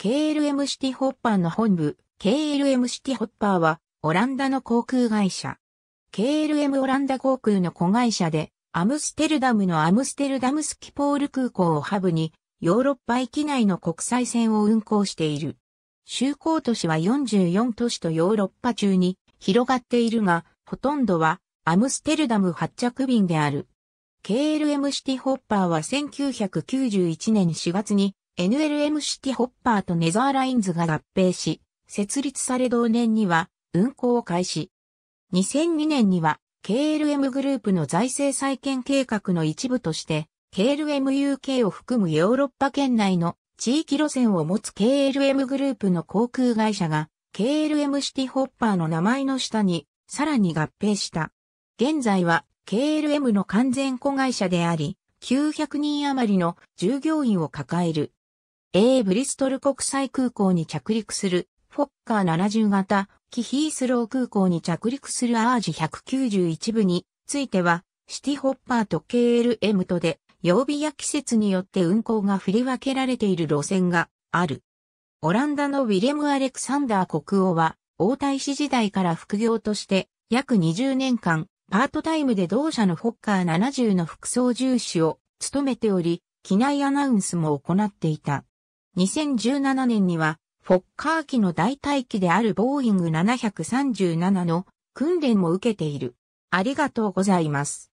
KLM シティホッパーの本部、KLM シティホッパーは、オランダの航空会社。KLM オランダ航空の子会社で、アムステルダムのアムステルダムスキポール空港をハブに、ヨーロッパ域内の国際線を運航している。就航都市は44都市とヨーロッパ中に広がっているが、ほとんどはアムステルダム発着便である。KLM シティホッパーは1991年4月に NLM シティホッパーとネザーラインズが合併し、設立され同年には運行を開始。2002年には KLM グループの財政再建計画の一部として KLMUK を含むヨーロッパ圏内の地域路線を持つ KLM グループの航空会社が KLM シティホッパーの名前の下にさらに合併した。現在は KLM の完全子会社であり、900人余りの従業員を抱える。A ブリストル国際空港に着陸する、フォッカー70型、キヒースロー空港に着陸するアージ191部については、シティホッパーと KLM とで、曜日や季節によって運行が振り分けられている路線がある。オランダのウィレム・アレクサンダー国王は、王太子時代から副業として、約20年間、パートタイムで同社のフォッカー70の副操縦士を務めており、機内アナウンスも行っていた。2017年には、フォッカー機の代替機であるボーイング737の訓練も受けている。ありがとうございます。